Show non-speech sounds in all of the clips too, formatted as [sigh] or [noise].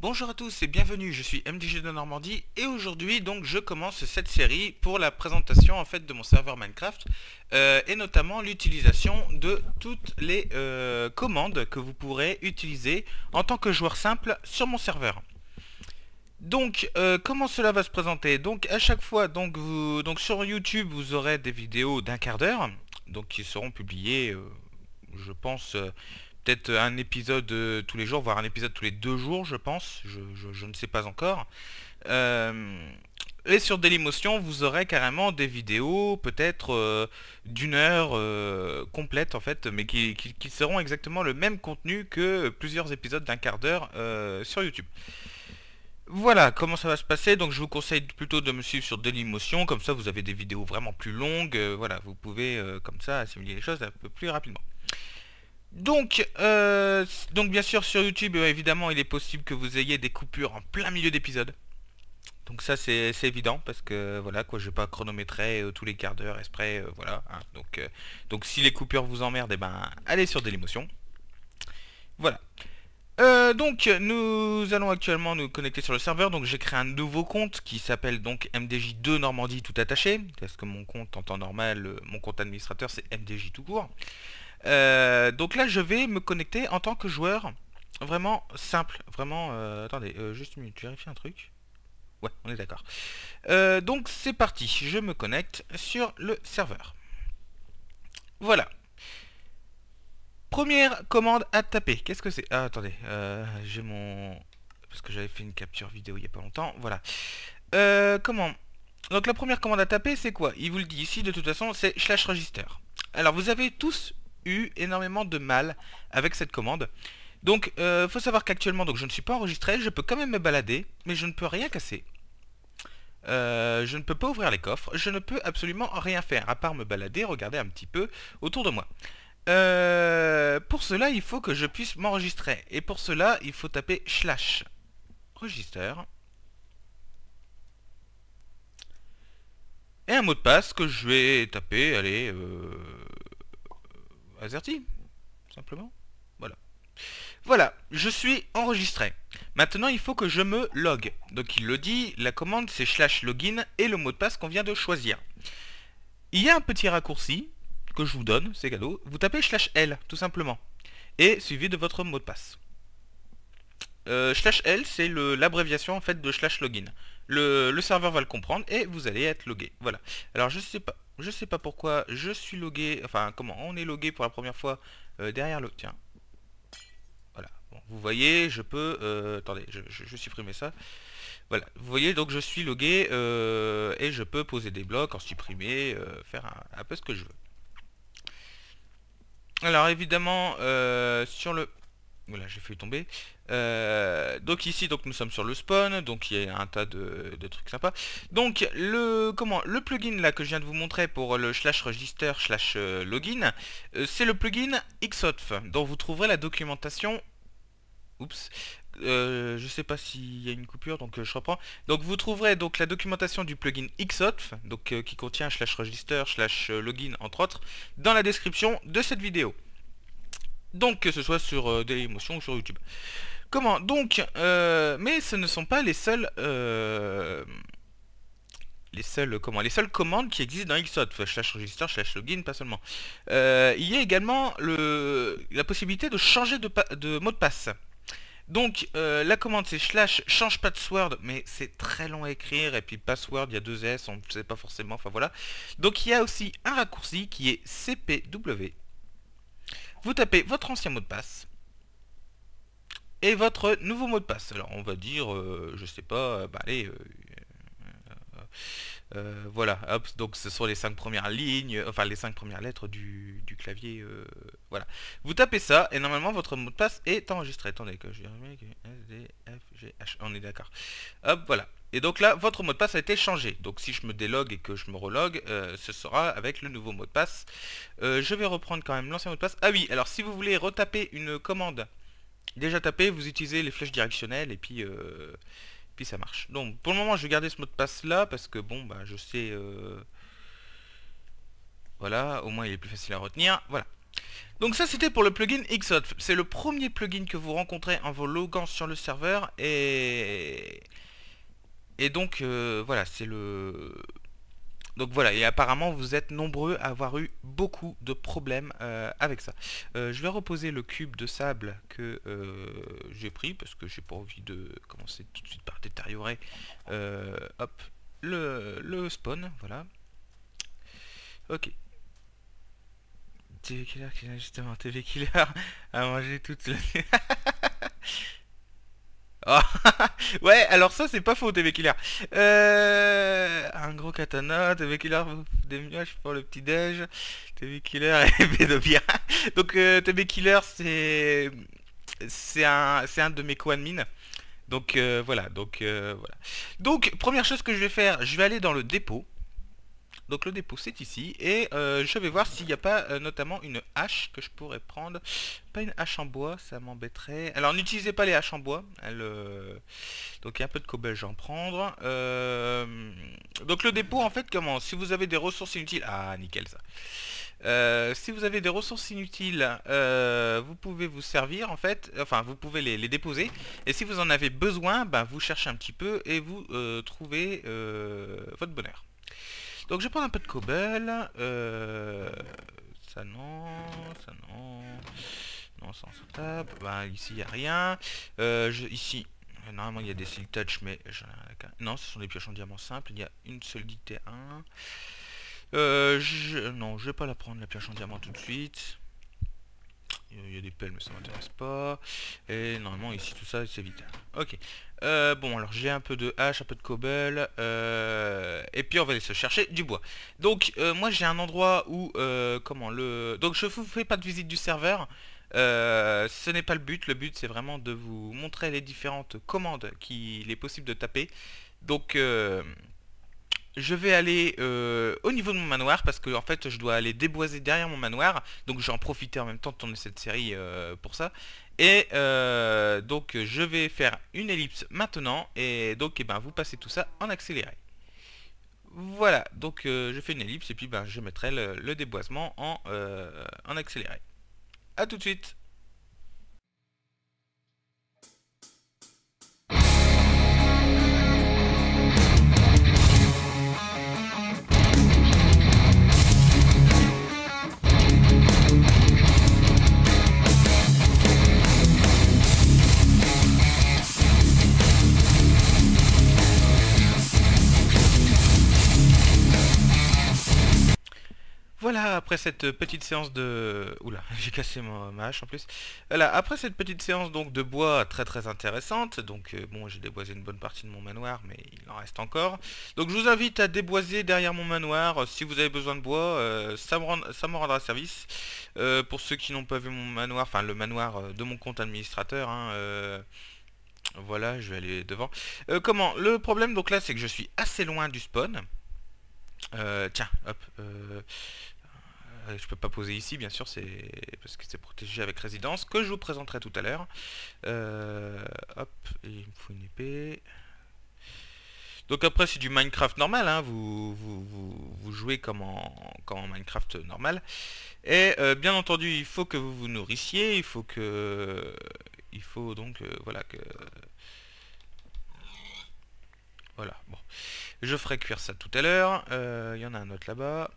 Bonjour à tous et bienvenue, je suis MDG de Normandie et aujourd'hui donc je commence cette série pour la présentation en fait de mon serveur Minecraft euh, et notamment l'utilisation de toutes les euh, commandes que vous pourrez utiliser en tant que joueur simple sur mon serveur. Donc, euh, comment cela va se présenter Donc, à chaque fois, donc, sur YouTube, vous aurez des vidéos d'un quart d'heure, donc qui seront publiées, je pense, peut-être un épisode euh, tous les jours, voire un épisode tous les deux jours, je pense. Je, ne sais pas encore. Euh, et sur Dailymotion, vous aurez carrément des vidéos, peut-être euh, d'une heure complète en fait, mais qui, seront exactement le même contenu que plusieurs épisodes d'un quart d'heure sur YouTube. Voilà comment ça va se passer, donc je vous conseille plutôt de me suivre sur Dailymotion, comme ça vous avez des vidéos vraiment plus longues, voilà, vous pouvez comme ça assimiler les choses un peu plus rapidement. Donc, euh, donc bien sûr sur YouTube, euh, évidemment, il est possible que vous ayez des coupures en plein milieu d'épisode. Donc ça c'est évident parce que voilà quoi, je vais pas chronométrer euh, tous les quarts d'heure exprès, voilà. Hein. donc, donc si les coupures vous emmerdent, eh ben allez sur de l'émotion. Voilà. Euh, donc nous allons actuellement nous connecter sur le serveur, donc j'ai créé un nouveau compte qui s'appelle donc MDJ2 Normandie tout attaché, parce que mon compte en temps normal, euh, mon compte administrateur c'est MDJ tout court. Euh, donc là je vais me connecter en tant que joueur vraiment simple, vraiment... attendez, juste une minute, je vérifie un truc. Ouais, on est d'accord. donc c'est parti, je me connecte sur le serveur. Voilà, Première commande à taper. Qu'est-ce que c'est Ah, attendez. Euh, j'ai mon... Parce que j'avais fait une capture vidéo il n'y a pas longtemps. Voilà. Euh, comment Donc la première commande à taper, c'est quoi Il vous le dit ici, de toute façon, c'est slash register. Alors, vous avez tous eu énormément de mal avec cette commande. Donc, il euh, faut savoir qu'actuellement, donc je ne suis pas enregistré. Je peux quand même me balader, mais je ne peux rien casser. je ne peux pas ouvrir les coffres, je ne peux absolument rien faire, à part me balader, regarder un petit peu autour de moi. Euh, pour cela, il faut que je puisse m'enregistrer. Et pour cela, il faut taper slash register. Et un mot de passe que je vais taper, allez, euh, Azerty, simplement. Voilà. Voilà, je suis enregistré. Maintenant, il faut que je me log. Donc il le dit, la commande c'est slash login et le mot de passe qu'on vient de choisir. Il y a un petit raccourci que je vous donne, c'est cadeaux, vous tapez slash L, tout simplement. Et suivi de votre mot de passe. Euh, slash L, c'est l'abréviation en fait de slash login. Le, serveur va le comprendre et vous allez être logué. Voilà. Alors je sais pas, je sais pas pourquoi je suis logué, enfin comment on est logué pour la première fois euh, derrière le. Tiens. Voilà. vous voyez, je peux. Euh, attendez, je, je, supprimer ça. Voilà, vous voyez donc je suis logué et je peux poser des blocs, en supprimer, faire un peu ce que je veux. Alors évidemment, euh, sur le... Voilà, j'ai fait tomber. Euh, donc ici, donc nous sommes sur le spawn, donc il y a un tas de, trucs sympas. Donc le comment le plugin là que je viens de vous montrer pour le slash register slash euh, login, c'est le plugin XOTF dont vous trouverez la documentation oups, euh, je sais pas s'il y a une coupure, donc euh, je reprends. Donc vous trouverez donc la documentation du plugin Xotf, donc euh, qui contient slash register, slash login entre autres, dans la description de cette vidéo. Donc que ce soit sur Dailymotion ou sur YouTube. Comment Donc, mais ce ne sont pas les seuls les seuls comment, les seules commandes qui existent dans Xotf, slash register, slash login, pas seulement. il y a également la possibilité de changer de mot de passe. Donc euh, la commande c'est slash change sword », mais c'est très long à écrire, et puis password, il y a deux S, on ne sait pas forcément, enfin voilà. Donc il y a aussi un raccourci qui est CPW. Vous tapez votre ancien mot de passe, et votre nouveau mot de passe. Alors on va dire, je euh, je sais pas, euh, bah allez... Euh, voilà, hop, donc ce sont les cinq premières lignes, enfin les cinq premières lettres du, du clavier. Euh, voilà. Vous tapez ça et normalement votre mot de passe est enregistré. Attendez que je On est d'accord. Hop, voilà. Et donc là, votre mot de passe a été changé. Donc si je me délogue et que je me relogue, euh, ce sera avec le nouveau mot de passe. je vais reprendre quand même l'ancien mot de passe. Ah oui, alors si vous voulez retaper une commande déjà tapée, vous utilisez les flèches directionnelles et puis ça marche. Donc pour le moment je vais garder ce mot de passe là parce que bon bah je sais euh, voilà au moins il est plus facile à retenir voilà. Donc ça c'était pour le plugin xot C'est le premier plugin que vous rencontrez en vous loguant sur le serveur et et donc euh, voilà c'est le donc voilà et apparemment vous êtes nombreux à avoir eu beaucoup de problèmes euh, avec ça. Euh, je vais reposer le cube de sable que euh, j'ai pris, parce que j'ai pas envie de commencer tout de suite par détériorer hop, le, spawn, voilà. Ok, TV Killer, qui a justement TV Killer [laughs] à manger toute la [laughs] Ah, [laughs] ouais, alors ça c'est pas faux, TV Killer. Euh, un gros katana, TV Killer, des nuages pour le petit déj, TV Killer [laughs] et bien. Donc euh, Killer c'est c'est un un de mes co admins Donc euh, voilà, donc euh, voilà. Donc première chose que je vais faire, je vais aller dans le dépôt. Donc le dépôt c'est ici et euh, je vais voir s'il n'y a pas euh, notamment une hache que je pourrais prendre. Pas une hache en bois, ça m'embêterait. Alors n'utilisez pas les haches en bois. Euh, donc il y a un peu de cobelge à en prendre. Donc le dépôt en fait comment Si vous avez des ressources inutiles... Ah nickel ça. si vous avez des ressources inutiles, vous pouvez vous servir en fait, enfin vous pouvez les, déposer. Et si vous en avez besoin, ben, vous cherchez un petit peu et vous trouvez votre bonheur. Donc je vais prendre un peu de cobble. Euh, ça non, ça non. Non, ça on s'en tape. Ben, ici, il n'y a rien. Euh, ici, normalement, il y a des silk touch, mais j'en ai rien Non, ce sont des pioches en diamant simples, Il y a une solidité 1. Euh, je... Non, je vais pas la prendre, la pioche en diamant tout de suite. Il y a des pelles, mais ça m'intéresse pas. Et normalement, ici, tout ça, c'est vite. Ok. Euh, bon, alors j'ai un peu de hache, un peu de cobble. Euh, et puis on va aller se chercher du bois. Donc, euh, moi, j'ai un endroit où... comment le... Donc, je vous fais pas de visite du serveur. ce n'est pas le but. Le but, c'est vraiment de vous montrer les différentes commandes qu'il est possible de taper. Donc je vais aller euh, au niveau de mon manoir parce que en fait je dois aller déboiser derrière mon manoir donc j'en profite en même temps de tourner cette série euh, pour ça et euh, donc je vais faire une ellipse maintenant et donc eh ben, vous passez tout ça en accéléré voilà donc je fais une ellipse et puis ben, je mettrai le, déboisement en, en accéléré à tout de suite après cette petite séance de... Oula, [laughs] j'ai cassé ma, hache en plus. Voilà, après cette petite séance donc de bois très très intéressante, donc euh, bon j'ai déboisé une bonne partie de mon manoir, mais il en reste encore. Donc je vous invite à déboiser derrière mon manoir, euh, si vous avez besoin de bois, euh, ça, me ça me rendra service. pour ceux qui n'ont pas vu mon manoir, enfin le manoir de mon compte administrateur, hein, voilà, je vais aller devant. comment Le problème donc là c'est que je suis assez loin du spawn. tiens, hop. Euh, euh, je ne peux pas poser ici bien sûr, c'est parce que c'est protégé avec résidence, que je vous présenterai tout à l'heure. Euh, hop, il me faut une épée. Donc après c'est du Minecraft normal, hein. vous, vous, jouez comme en, Minecraft normal. Et euh, bien entendu il faut que vous vous nourrissiez, il faut que... Il faut donc, voilà, que... Voilà, bon. Je ferai cuire ça tout à l'heure. Il y en a un autre là-bas.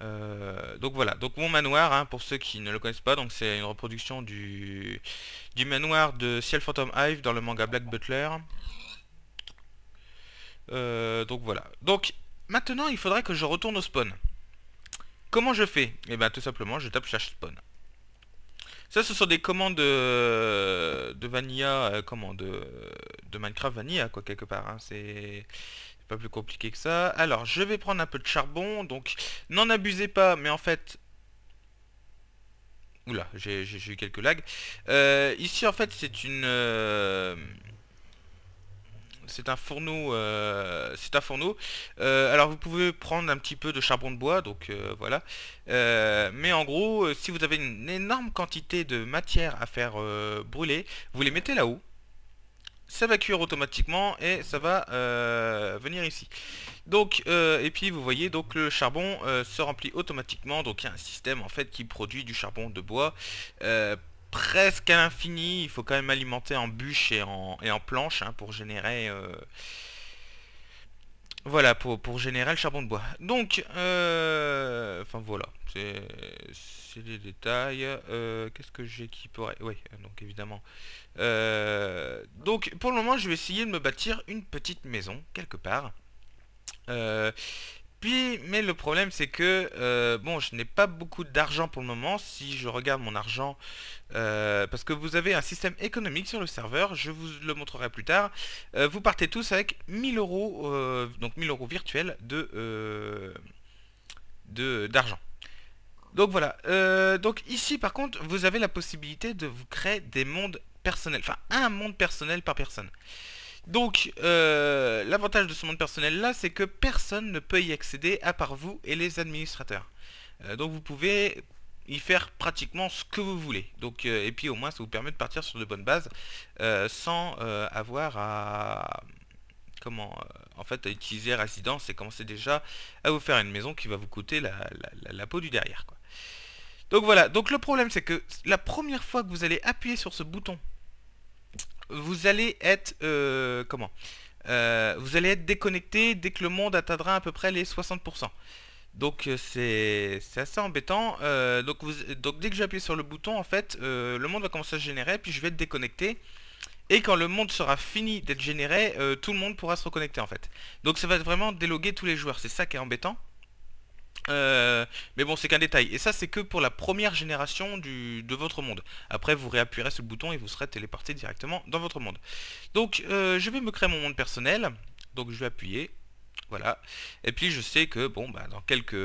Euh, donc voilà, donc mon manoir, hein, pour ceux qui ne le connaissent pas, donc c'est une reproduction du, du manoir de Ciel Phantom Hive dans le manga Black Butler. Euh, donc voilà. Donc maintenant il faudrait que je retourne au spawn. Comment je fais Et eh bien tout simplement je tape cherche spawn. Ça ce sont des commandes euh, de, Vanilla, de, de Minecraft Vanilla quoi quelque part. Hein. c'est pas plus compliqué que ça. Alors, je vais prendre un peu de charbon. Donc, n'en abusez pas, mais en fait... Oula, j'ai eu quelques lags. Euh, ici, en fait, c'est une... Euh, c'est un fourneau, euh, c'est un fourneau. alors vous pouvez prendre un petit peu de charbon de bois, donc voilà. mais en gros, si vous avez une énorme quantité de matière à faire brûler, vous les mettez là-haut ça va cuire automatiquement et ça va euh, venir ici. Donc, euh, et puis vous voyez, donc le charbon euh, se remplit automatiquement. Donc il y a un système en fait qui produit du charbon de bois presque à l'infini. Il faut quand même alimenter en bûches et en, et en planches hein, pour générer voilà, pour, pour général, charbon de bois. Donc, euh, enfin voilà, c'est les détails. Euh, Qu'est-ce que j'ai Oui, donc évidemment. Euh, donc, pour le moment, je vais essayer de me bâtir une petite maison, quelque part. Euh, puis, mais le problème c'est que, euh, bon, je n'ai pas beaucoup d'argent pour le moment, si je regarde mon argent, euh, parce que vous avez un système économique sur le serveur, je vous le montrerai plus tard, euh, vous partez tous avec 1000 euros, donc 1000 euros virtuels de d'argent. donc voilà, donc ici par contre, vous avez la possibilité de vous créer des mondes personnels, enfin un monde personnel par personne. Donc, euh, l'avantage de ce monde personnel là, c'est que personne ne peut y accéder à part vous et les administrateurs. Euh, donc vous pouvez y faire pratiquement ce que vous voulez. Donc, euh, et puis au moins ça vous permet de partir sur de bonnes bases sans avoir à comment en fait utiliser résidence et commencer déjà à vous faire une maison qui va vous coûter la, peau du derrière Donc voilà, donc le problème c'est que la première fois que vous allez appuyer sur ce bouton vous allez être euh, comment euh, Vous allez être déconnecté dès que le monde atteindra à peu près les 60%. Donc euh, c'est assez embêtant. donc, dès donc, dès que j'appuie sur le bouton, en fait, le monde va commencer à se générer, puis je vais être déconnecté. Et quand le monde sera fini d'être généré, tout le monde pourra se reconnecter en fait. Donc ça va vraiment déloguer tous les joueurs, c'est ça qui est embêtant. Euh, mais bon, c'est qu'un détail. Et ça, c'est que pour la première génération de votre monde. Après, vous réappuierez sur le bouton et vous serez téléporté directement dans votre monde. Donc, euh, je vais me créer mon monde personnel. Donc, je vais appuyer. Voilà. Et puis, je sais que, bon, bah, dans, quelques,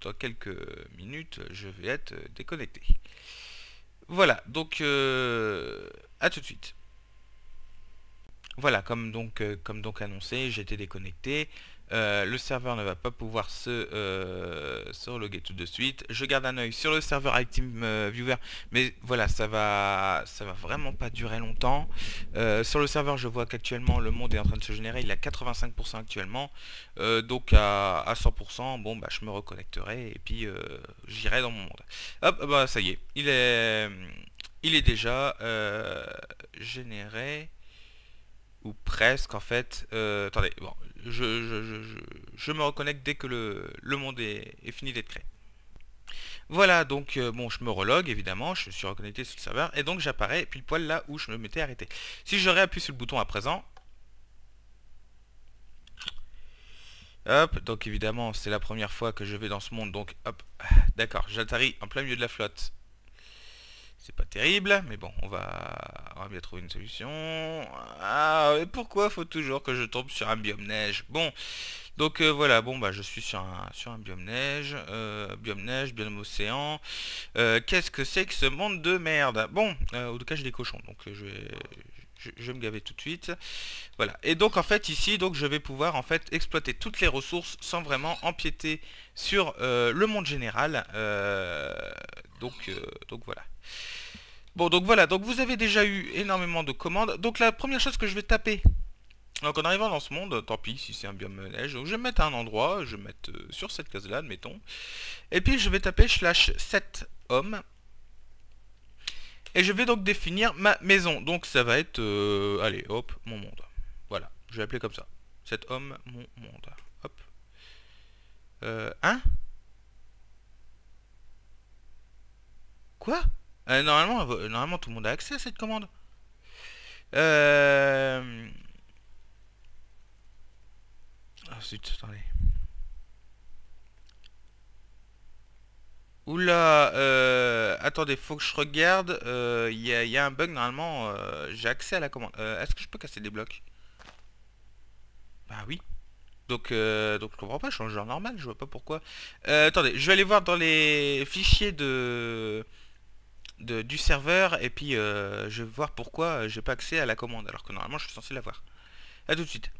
dans quelques minutes, je vais être déconnecté. Voilà. Donc, euh, à tout de suite. Voilà, comme donc, comme donc annoncé, j'étais déconnecté. Euh, le serveur ne va pas pouvoir euh, se, reloguer tout de suite. Je garde un oeil sur le serveur euh, Viewer mais voilà, ça va, ça va vraiment pas durer longtemps. sur le serveur, je vois qu'actuellement le monde est en train de se générer, il est à 85% actuellement, donc à, à, 100%, bon bah je me reconnecterai et puis j'irai dans mon monde. Hop, bah ça y est, il est, il est déjà généré ou presque en fait. Euh, attendez, bon, je, je, me reconnecte dès que le, monde est, fini d'être créé. Voilà, donc euh, bon, je me relogue évidemment, je suis reconnecté sur le serveur, et donc j'apparais pile poil là où je me m'étais arrêté. Si j'aurais appuyé sur le bouton à présent, hop, donc évidemment c'est la première fois que je vais dans ce monde, donc hop, d'accord, j'atterris en plein milieu de la flotte, c'est pas terrible, mais bon, on va... bien trouver une solution. Ah, et pourquoi faut toujours que je tombe sur un biome neige Bon, donc euh, voilà, bon bah je suis sur un, sur un biome neige, euh, biome neige, biome océan. Euh, qu'est-ce que c'est que ce monde de merde Bon, en tout cas j'ai des cochons, donc je vais, je, me gaver tout de suite. Voilà. Et donc en fait ici, donc je vais pouvoir en fait exploiter toutes les ressources sans vraiment empiéter sur le monde général. donc, donc voilà. Bon donc voilà, donc vous avez déjà eu énormément de commandes. Donc la première chose que je vais taper donc en arrivant dans ce monde, tant pis si c'est un biome neige, donc je vais mettre un endroit, je vais mettre euh, sur cette case là, admettons. Et puis je vais taper slash 7 hommes. Et je vais donc définir ma maison. Donc ça va être, euh, allez hop, mon monde. Voilà, je vais appeler comme ça. 7 hommes, mon monde. Hop. Euh, hein Quoi euh, normalement, normalement tout le monde a accès à cette commande. Euh... Ah zut, attendez. Oula, euh, attendez, faut que je regarde. Il euh, y, a un bug normalement. Euh, j'ai accès à la commande. Est-ce que je peux casser des blocs Bah oui. Donc, donc je comprends pas, je suis en genre normal, je vois pas pourquoi. attendez, je vais aller voir dans les fichiers de, du serveur et puis je vais voir pourquoi j'ai pas accès à la commande alors que normalement je suis censé l'avoir. A tout de suite.